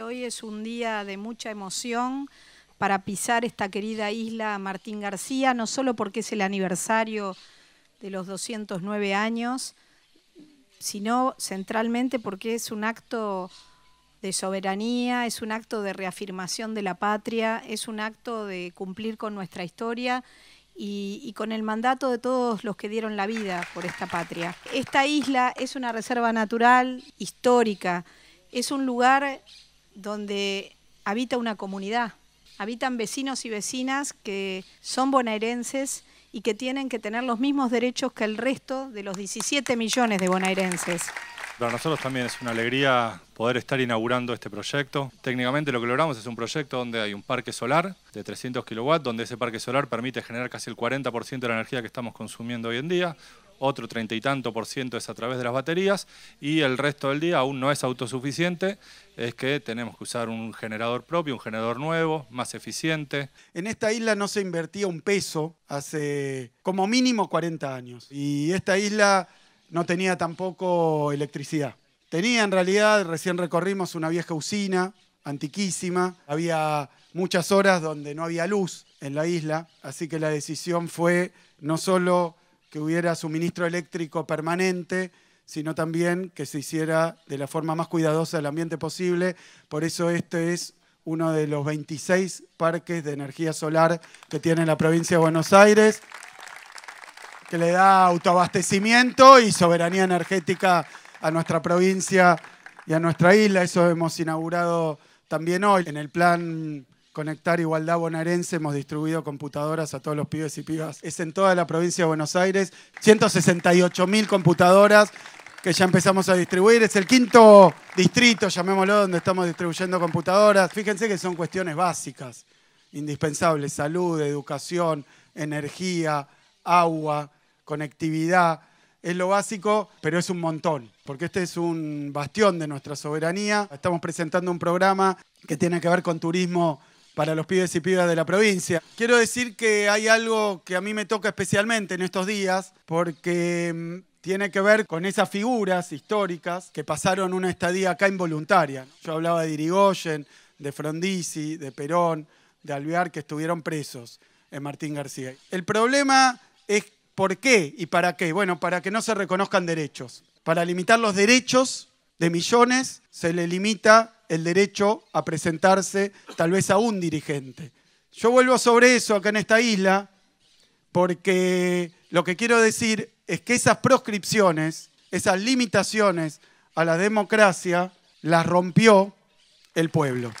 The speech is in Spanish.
Hoy es un día de mucha emoción para pisar esta querida isla Martín García, no solo porque es el aniversario de los 209 años, sino centralmente porque es un acto de soberanía, es un acto de reafirmación de la patria, es un acto de cumplir con nuestra historia y, y con el mandato de todos los que dieron la vida por esta patria. Esta isla es una reserva natural histórica, es un lugar donde habita una comunidad, habitan vecinos y vecinas que son bonaerenses y que tienen que tener los mismos derechos que el resto de los 17 millones de bonaerenses. Para nosotros también es una alegría poder estar inaugurando este proyecto. Técnicamente lo que logramos es un proyecto donde hay un parque solar de 300 kilowatts, donde ese parque solar permite generar casi el 40% de la energía que estamos consumiendo hoy en día, otro treinta y tanto por ciento es a través de las baterías y el resto del día aún no es autosuficiente es que tenemos que usar un generador propio, un generador nuevo, más eficiente. En esta isla no se invertía un peso hace como mínimo 40 años y esta isla no tenía tampoco electricidad. Tenía en realidad, recién recorrimos una vieja usina antiquísima, había muchas horas donde no había luz en la isla, así que la decisión fue no solo que hubiera suministro eléctrico permanente, sino también que se hiciera de la forma más cuidadosa del ambiente posible. Por eso este es uno de los 26 parques de energía solar que tiene la provincia de Buenos Aires, que le da autoabastecimiento y soberanía energética a nuestra provincia y a nuestra isla. Eso hemos inaugurado también hoy en el plan Conectar Igualdad Bonaerense hemos distribuido computadoras a todos los pibes y pibas. Es en toda la provincia de Buenos Aires, 168 mil computadoras que ya empezamos a distribuir. Es el quinto distrito, llamémoslo, donde estamos distribuyendo computadoras. Fíjense que son cuestiones básicas, indispensables, salud, educación, energía, agua, conectividad. Es lo básico, pero es un montón, porque este es un bastión de nuestra soberanía. Estamos presentando un programa que tiene que ver con turismo para los pibes y pibas de la provincia. Quiero decir que hay algo que a mí me toca especialmente en estos días, porque mm, tiene que ver con esas figuras históricas que pasaron una estadía acá involuntaria. Yo hablaba de Irigoyen, de Frondizi, de Perón, de Alvear, que estuvieron presos en Martín García. El problema es por qué y para qué. Bueno, para que no se reconozcan derechos. Para limitar los derechos de millones, se le limita el derecho a presentarse tal vez a un dirigente. Yo vuelvo sobre eso acá en esta isla porque lo que quiero decir es que esas proscripciones, esas limitaciones a la democracia, las rompió el pueblo.